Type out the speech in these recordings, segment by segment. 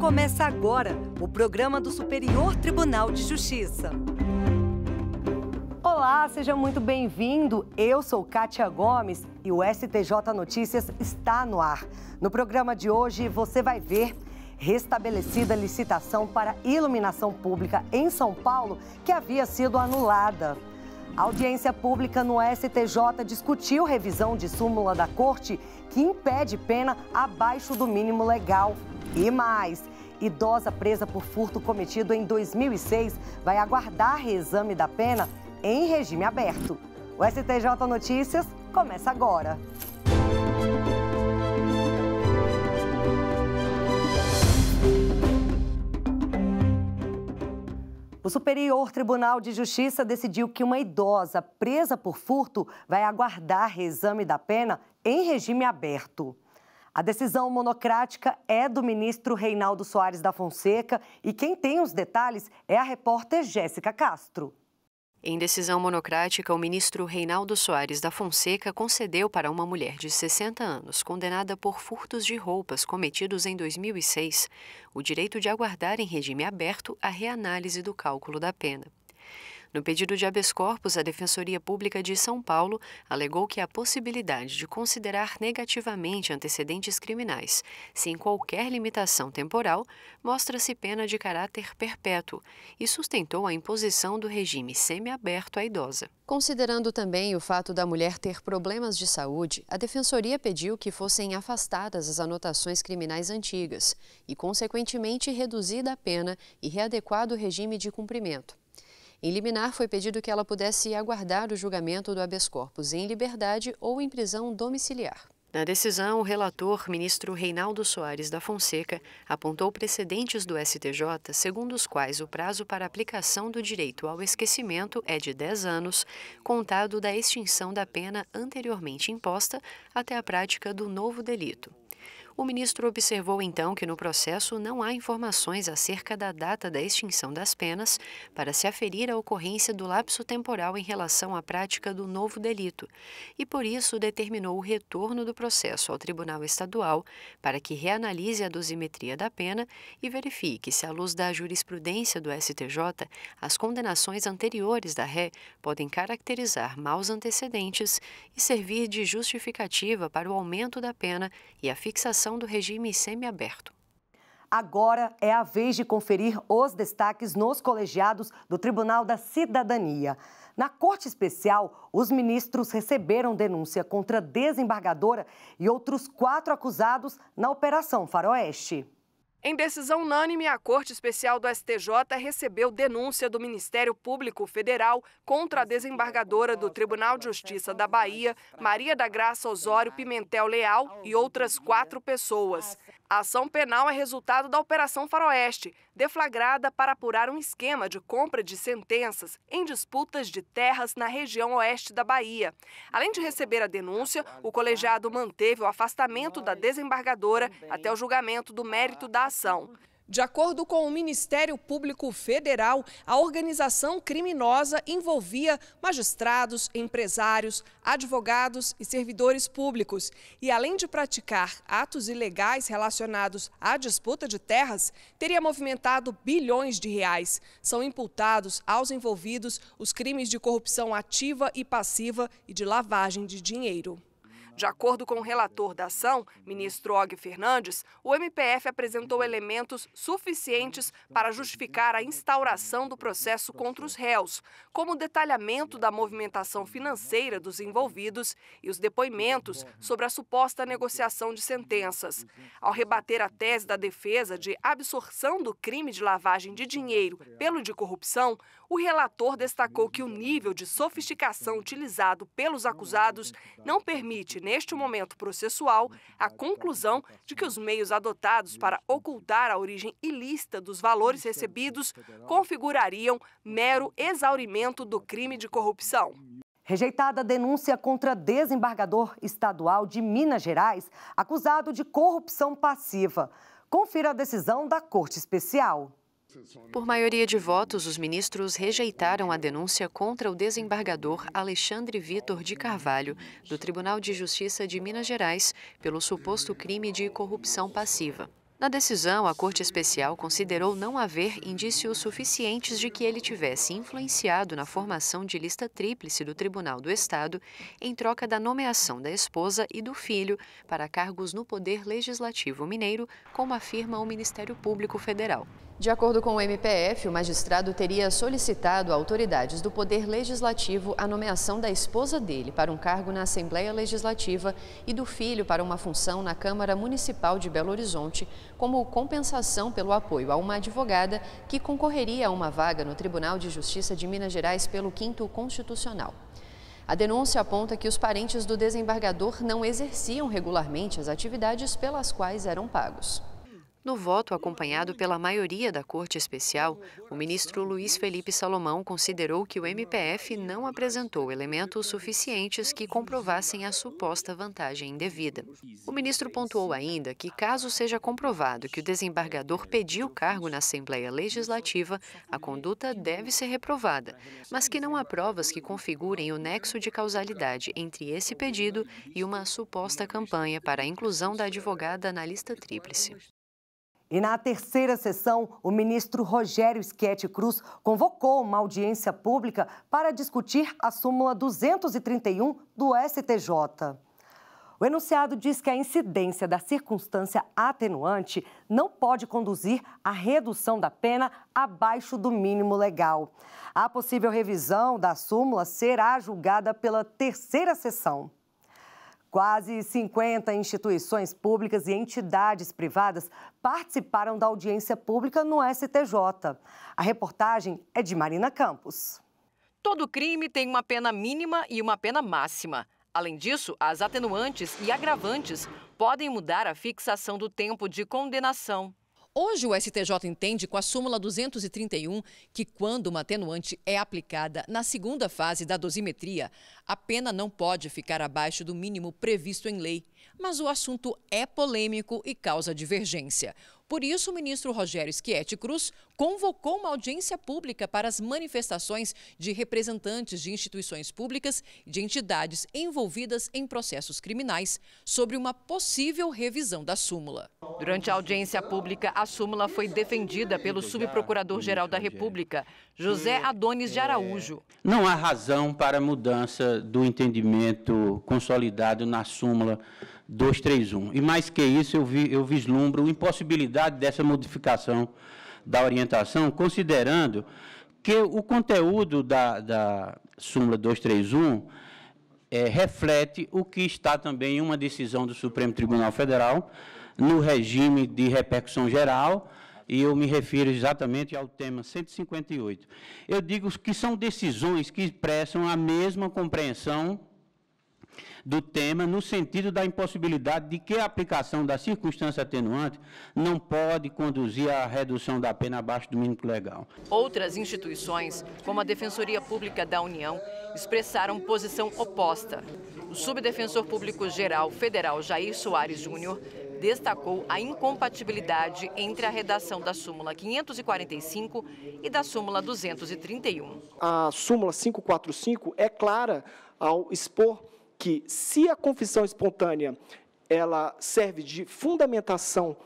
Começa agora o programa do Superior Tribunal de Justiça. Olá, seja muito bem-vindo. Eu sou Kátia Gomes e o STJ Notícias está no ar. No programa de hoje você vai ver restabelecida licitação para iluminação pública em São Paulo que havia sido anulada. A audiência pública no STJ discutiu revisão de súmula da corte que impede pena abaixo do mínimo legal. E mais, idosa presa por furto cometido em 2006 vai aguardar reexame da pena em regime aberto. O STJ Notícias começa agora. O Superior Tribunal de Justiça decidiu que uma idosa presa por furto vai aguardar reexame da pena em regime aberto. A decisão monocrática é do ministro Reinaldo Soares da Fonseca e quem tem os detalhes é a repórter Jéssica Castro. Em decisão monocrática, o ministro Reinaldo Soares da Fonseca concedeu para uma mulher de 60 anos, condenada por furtos de roupas cometidos em 2006, o direito de aguardar em regime aberto a reanálise do cálculo da pena. No pedido de habeas corpus, a Defensoria Pública de São Paulo alegou que a possibilidade de considerar negativamente antecedentes criminais, sem qualquer limitação temporal, mostra-se pena de caráter perpétuo e sustentou a imposição do regime semiaberto à idosa. Considerando também o fato da mulher ter problemas de saúde, a Defensoria pediu que fossem afastadas as anotações criminais antigas e, consequentemente, reduzida a pena e readequado o regime de cumprimento. Em liminar, foi pedido que ela pudesse aguardar o julgamento do habeas corpus em liberdade ou em prisão domiciliar. Na decisão, o relator, ministro Reinaldo Soares da Fonseca, apontou precedentes do STJ, segundo os quais o prazo para aplicação do direito ao esquecimento é de 10 anos, contado da extinção da pena anteriormente imposta até a prática do novo delito. O ministro observou então que no processo não há informações acerca da data da extinção das penas para se aferir a ocorrência do lapso temporal em relação à prática do novo delito e, por isso, determinou o retorno do processo ao Tribunal Estadual para que reanalise a dosimetria da pena e verifique se, à luz da jurisprudência do STJ, as condenações anteriores da ré podem caracterizar maus antecedentes e servir de justificativa para o aumento da pena e a fixação do regime semiaberto. Agora é a vez de conferir os destaques nos colegiados do Tribunal da Cidadania. Na Corte Especial, os ministros receberam denúncia contra a desembargadora e outros quatro acusados na Operação Faroeste. Em decisão unânime, a Corte Especial do STJ recebeu denúncia do Ministério Público Federal contra a desembargadora do Tribunal de Justiça da Bahia, Maria da Graça Osório Pimentel Leal, e outras quatro pessoas. A ação penal é resultado da Operação Faroeste, deflagrada para apurar um esquema de compra de sentenças em disputas de terras na região oeste da Bahia. Além de receber a denúncia, o colegiado manteve o afastamento da desembargadora até o julgamento do mérito da ação. De acordo com o Ministério Público Federal, a organização criminosa envolvia magistrados, empresários, advogados e servidores públicos. E além de praticar atos ilegais relacionados à disputa de terras, teria movimentado bilhões de reais. São imputados aos envolvidos os crimes de corrupção ativa e passiva e de lavagem de dinheiro. De acordo com o relator da ação, ministro Og Fernandes, o MPF apresentou elementos suficientes para justificar a instauração do processo contra os réus, como o detalhamento da movimentação financeira dos envolvidos e os depoimentos sobre a suposta negociação de sentenças. Ao rebater a tese da defesa de absorção do crime de lavagem de dinheiro pelo de corrupção, o relator destacou que o nível de sofisticação utilizado pelos acusados não permite, neste momento processual, a conclusão de que os meios adotados para ocultar a origem ilícita dos valores recebidos configurariam mero exaurimento do crime de corrupção. Rejeitada a denúncia contra desembargador estadual de Minas Gerais, acusado de corrupção passiva. Confira a decisão da Corte Especial. Por maioria de votos, os ministros rejeitaram a denúncia contra o desembargador Alexandre Vitor de Carvalho, do Tribunal de Justiça de Minas Gerais, pelo suposto crime de corrupção passiva. Na decisão, a Corte Especial considerou não haver indícios suficientes de que ele tivesse influenciado na formação de lista tríplice do Tribunal do Estado em troca da nomeação da esposa e do filho para cargos no Poder Legislativo Mineiro, como afirma o Ministério Público Federal. De acordo com o MPF, o magistrado teria solicitado a autoridades do Poder Legislativo a nomeação da esposa dele para um cargo na Assembleia Legislativa e do filho para uma função na Câmara Municipal de Belo Horizonte, como compensação pelo apoio a uma advogada que concorreria a uma vaga no Tribunal de Justiça de Minas Gerais pelo Quinto Constitucional. A denúncia aponta que os parentes do desembargador não exerciam regularmente as atividades pelas quais eram pagos. No voto acompanhado pela maioria da Corte Especial, o ministro Luiz Felipe Salomão considerou que o MPF não apresentou elementos suficientes que comprovassem a suposta vantagem indevida. O ministro pontuou ainda que, caso seja comprovado que o desembargador pediu cargo na Assembleia Legislativa, a conduta deve ser reprovada, mas que não há provas que configurem o nexo de causalidade entre esse pedido e uma suposta campanha para a inclusão da advogada na lista tríplice. E na terceira sessão, o ministro Rogério Schietti Cruz convocou uma audiência pública para discutir a súmula 231 do STJ. O enunciado diz que a incidência da circunstância atenuante não pode conduzir à redução da pena abaixo do mínimo legal. A possível revisão da súmula será julgada pela terceira sessão. Quase 50 instituições públicas e entidades privadas participaram da audiência pública no STJ. A reportagem é de Marina Campos. Todo crime tem uma pena mínima e uma pena máxima. Além disso, as atenuantes e agravantes podem mudar a fixação do tempo de condenação. Hoje, o STJ entende com a súmula 231 que, quando uma atenuante é aplicada na segunda fase da dosimetria, a pena não pode ficar abaixo do mínimo previsto em lei. Mas o assunto é polêmico e causa divergência. Por isso, o ministro Rogério Schietti Cruz convocou uma audiência pública para as manifestações de representantes de instituições públicas e de entidades envolvidas em processos criminais sobre uma possível revisão da súmula. Durante a audiência pública, a súmula foi defendida pelo subprocurador-geral da República, José Adonis de Araújo. Não há razão para mudança do entendimento consolidado na súmula 231. E mais que isso, eu, vi, eu vislumbro impossibilidade necessidade dessa modificação da orientação, considerando que o conteúdo da, da súmula 231 é, reflete o que está também em uma decisão do Supremo Tribunal Federal no regime de repercussão geral, e eu me refiro exatamente ao tema 158. Eu digo que são decisões que expressam a mesma compreensão do tema no sentido da impossibilidade de que a aplicação da circunstância atenuante não pode conduzir à redução da pena abaixo do mínimo legal. Outras instituições, como a Defensoria Pública da União, expressaram posição oposta. O subdefensor público geral federal Jair Soares Júnior destacou a incompatibilidade entre a redação da súmula 545 e da súmula 231. A súmula 545 é clara ao expor que se a confissão espontânea ela serve de fundamentação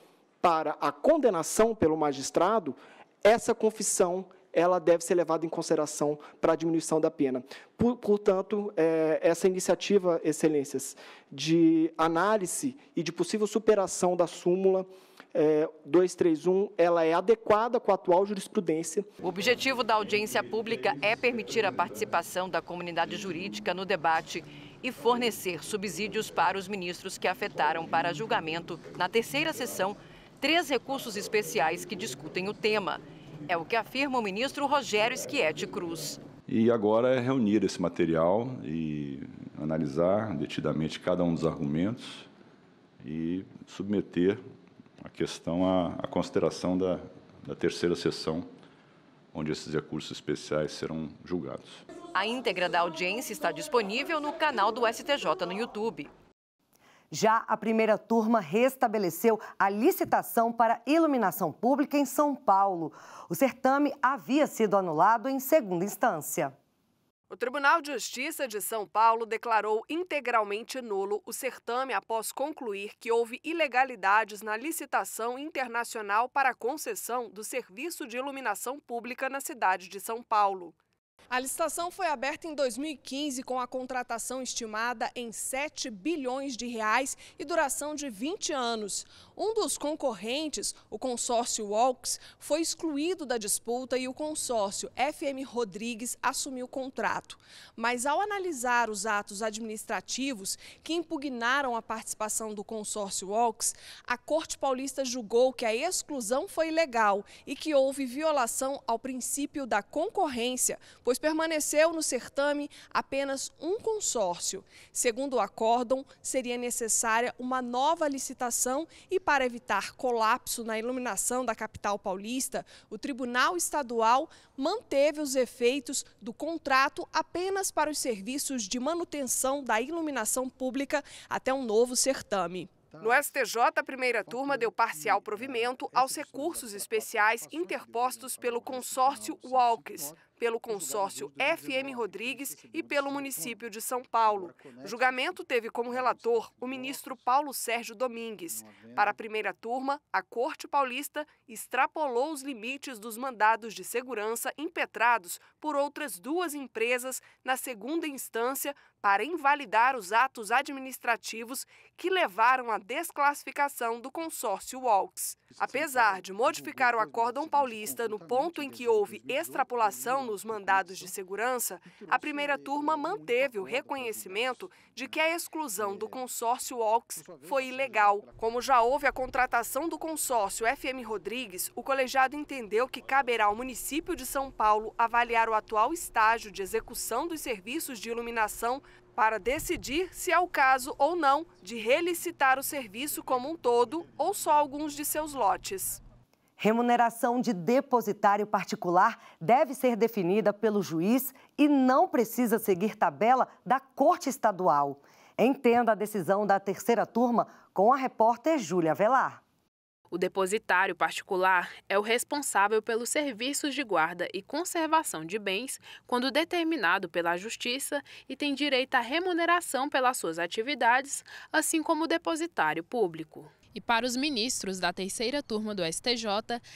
para a condenação pelo magistrado, essa confissão ela deve ser levada em consideração para a diminuição da pena. Por, portanto, é, essa iniciativa, excelências, de análise e de possível superação da súmula é, 231, ela é adequada com a atual jurisprudência. O objetivo da audiência pública é permitir a participação da comunidade jurídica no debate e fornecer subsídios para os ministros que afetaram para julgamento, na terceira sessão, três recursos especiais que discutem o tema. É o que afirma o ministro Rogério Schietti Cruz. E agora é reunir esse material e analisar detidamente cada um dos argumentos e submeter a questão à, à consideração da, da terceira sessão onde esses recursos especiais serão julgados. A íntegra da audiência está disponível no canal do STJ no YouTube. Já a primeira turma restabeleceu a licitação para iluminação pública em São Paulo. O certame havia sido anulado em segunda instância. O Tribunal de Justiça de São Paulo declarou integralmente nulo o certame após concluir que houve ilegalidades na licitação internacional para a concessão do serviço de iluminação pública na cidade de São Paulo. A licitação foi aberta em 2015 com a contratação estimada em 7 bilhões de reais e duração de 20 anos. Um dos concorrentes, o consórcio Walks, foi excluído da disputa e o consórcio FM Rodrigues assumiu o contrato. Mas ao analisar os atos administrativos que impugnaram a participação do consórcio Walks, a Corte Paulista julgou que a exclusão foi legal e que houve violação ao princípio da concorrência, pois permaneceu no certame apenas um consórcio. Segundo o acórdão, seria necessária uma nova licitação e para evitar colapso na iluminação da capital paulista, o Tribunal Estadual manteve os efeitos do contrato apenas para os serviços de manutenção da iluminação pública até um novo certame. No STJ, a primeira turma deu parcial provimento aos recursos especiais interpostos pelo consórcio Walkes pelo consórcio FM Rodrigues e pelo município de São Paulo. O julgamento teve como relator o ministro Paulo Sérgio Domingues. Para a primeira turma, a Corte Paulista extrapolou os limites dos mandados de segurança impetrados por outras duas empresas na segunda instância para invalidar os atos administrativos que levaram à desclassificação do consórcio Walks. Apesar de modificar o acórdão paulista no ponto em que houve extrapolação os mandados de segurança, a primeira turma manteve o reconhecimento de que a exclusão do consórcio Ox foi ilegal. Como já houve a contratação do consórcio FM Rodrigues, o colegiado entendeu que caberá ao município de São Paulo avaliar o atual estágio de execução dos serviços de iluminação para decidir se é o caso ou não de relicitar o serviço como um todo ou só alguns de seus lotes. Remuneração de depositário particular deve ser definida pelo juiz e não precisa seguir tabela da Corte Estadual. Entenda a decisão da terceira turma com a repórter Júlia Velar. O depositário particular é o responsável pelos serviços de guarda e conservação de bens quando determinado pela Justiça e tem direito à remuneração pelas suas atividades, assim como o depositário público. E para os ministros da terceira turma do STJ,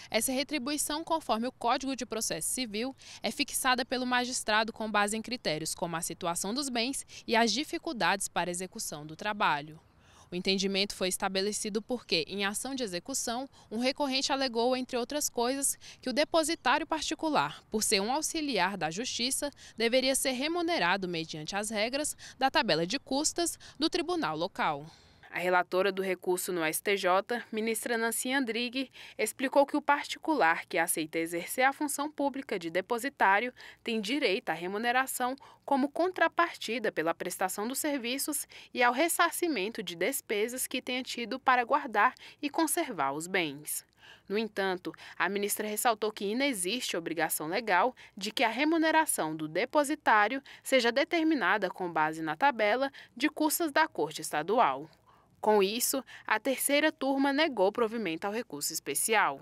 essa retribuição, conforme o Código de Processo Civil, é fixada pelo magistrado com base em critérios como a situação dos bens e as dificuldades para execução do trabalho. O entendimento foi estabelecido porque, em ação de execução, um recorrente alegou, entre outras coisas, que o depositário particular, por ser um auxiliar da Justiça, deveria ser remunerado mediante as regras da tabela de custas do tribunal local. A relatora do recurso no STJ, ministra Nancy Andrighi, explicou que o particular que aceita exercer a função pública de depositário tem direito à remuneração como contrapartida pela prestação dos serviços e ao ressarcimento de despesas que tenha tido para guardar e conservar os bens. No entanto, a ministra ressaltou que inexiste obrigação legal de que a remuneração do depositário seja determinada com base na tabela de custas da Corte Estadual. Com isso, a terceira turma negou provimento ao recurso especial.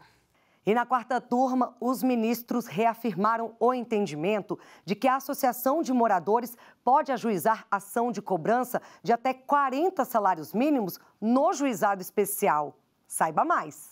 E na quarta turma, os ministros reafirmaram o entendimento de que a Associação de Moradores pode ajuizar ação de cobrança de até 40 salários mínimos no juizado especial. Saiba mais.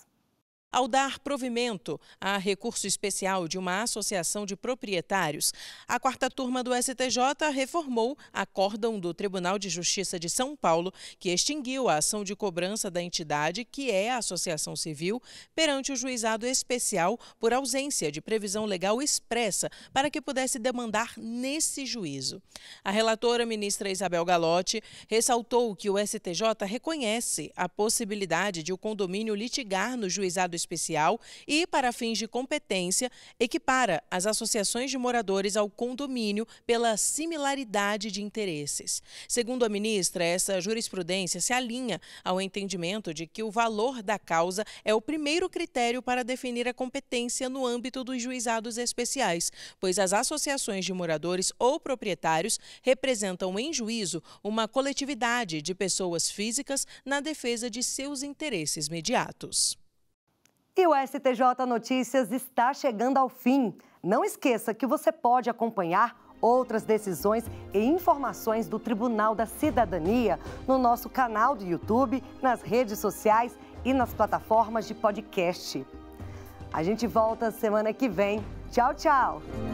Ao dar provimento a recurso especial de uma associação de proprietários, a quarta turma do STJ reformou a acórdão do Tribunal de Justiça de São Paulo, que extinguiu a ação de cobrança da entidade, que é a associação civil, perante o juizado especial por ausência de previsão legal expressa para que pudesse demandar nesse juízo. A relatora ministra Isabel Galotti ressaltou que o STJ reconhece a possibilidade de o condomínio litigar no juizado especial e, para fins de competência, equipara as associações de moradores ao condomínio pela similaridade de interesses. Segundo a ministra, essa jurisprudência se alinha ao entendimento de que o valor da causa é o primeiro critério para definir a competência no âmbito dos juizados especiais, pois as associações de moradores ou proprietários representam em juízo uma coletividade de pessoas físicas na defesa de seus interesses mediatos. E o STJ Notícias está chegando ao fim. Não esqueça que você pode acompanhar outras decisões e informações do Tribunal da Cidadania no nosso canal do YouTube, nas redes sociais e nas plataformas de podcast. A gente volta semana que vem. Tchau, tchau!